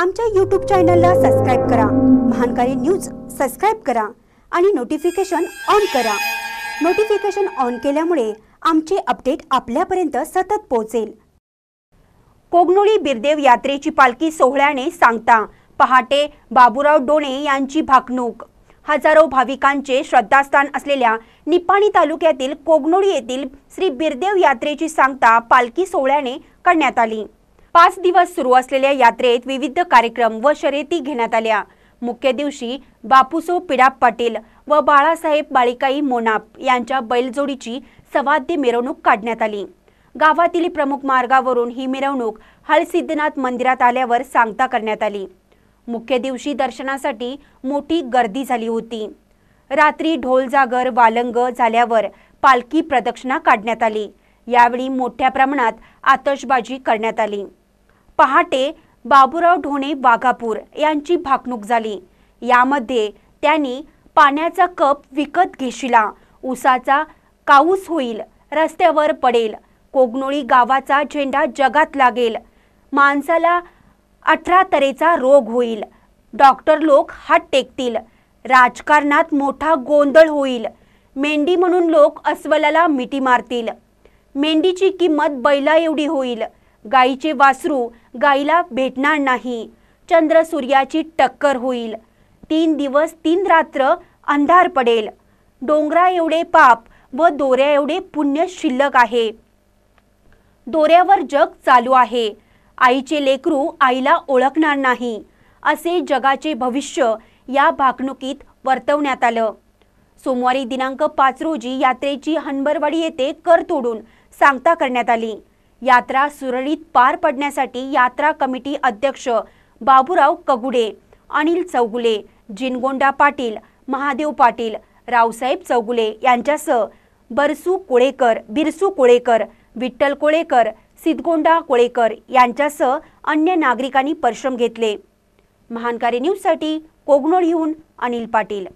आमच्या यूट्यूब चॅनलला सबस्क्राईब करा महानकारी न्यूज सबस्क्राईब करा आणि नोटिफिकेशन ऑन करा नोटिफिकेशन ऑन केल्यामुळे आमचे अपडेट आपल्यापर्यंत सतत पोहोचेल कोगनोळी बिरदेव यात्रेची पालखी सोहळ्याने सांगता पहाटे बाबुराव डोणे यांची भाकणूक हजारो भाविकांचे श्रद्धास्थान असलेल्या निपाणी तालुक्यातील कोगनोळी येथील श्री बिरदेव यात्रेची सांगता पालखी सोहळ्याने करण्यात आली पाच दिवस सुरू असलेल्या यात्रेत विविध कार्यक्रम व शर्यती घेण्यात आल्या मुख्य दिवशी बापूसो पिडाप पाटील व बाळासाहेब बाळिकाई मोनाप यांच्या बैलजोडीची सवाद्य मिरवणूक काढण्यात आली गावातील प्रमुख मार्गावरून ही मिरवणूक हळसिद्धनाथ मंदिरात आल्यावर सांगता करण्यात आली मुख्य दिवशी दर्शनासाठी मोठी गर्दी झाली होती रात्री ढोलजागर वालंग झाल्यावर पालखी प्रदक्षिणा काढण्यात आली यावेळी मोठ्या प्रमाणात आतषबाजी करण्यात आली पहाटे बाबूराव ढोणे वाघापूर यांची भाकणूक झाली यामध्ये त्यांनी पाण्याचा कप विकत घेशिला उसाचा काऊस होईल रस्त्यावर पडेल कोगनोळी गावाचा झेंडा जगात लागेल माणसाला अठरा तऱ्हेचा रोग होईल डॉक्टर लोक हात टेकतील राजकारणात मोठा गोंधळ होईल मेंढी म्हणून लोक अस्वलाला मिठी मारतील मेंढीची किंमत बैला एवढी होईल गाईचे वासरू गाईला भेटणार नाही चंद्र सूर्याची टक्कर होईल तीन दिवस तीन रात्र अंधार पडेल डोंगरा एवढे पाप व दोऱ्या एवढे पुण्य शिल्लक आहे दोऱ्यावर जग चालू आहे आईचे लेकरू आईला ओळखणार नाही असे जगाचे भविष्य या भागणुकीत वर्तवण्यात आलं सोमवारी दिनांक पाच रोजी यात्रेची हनबरवाडी येथे कर तोडून सांगता करण्यात आली यात्रा सुरळीत पार पडण्यासाठी यात्रा कमिटी अध्यक्ष बाबूराव कगुडे अनिल चौगुले जिनगोंडा पाटील महादेव पाटील रावसाहेब चौगुले यांच्यासह बरसू कोळेकर बिरसू कोळेकर विठ्ठल कोळेकर सिद्धगोंडा कोळेकर यांच्यासह अन्य नागरिकांनी परिश्रम घेतले महानकारी न्यूजसाठी कोगनोळहून अनिल पाटील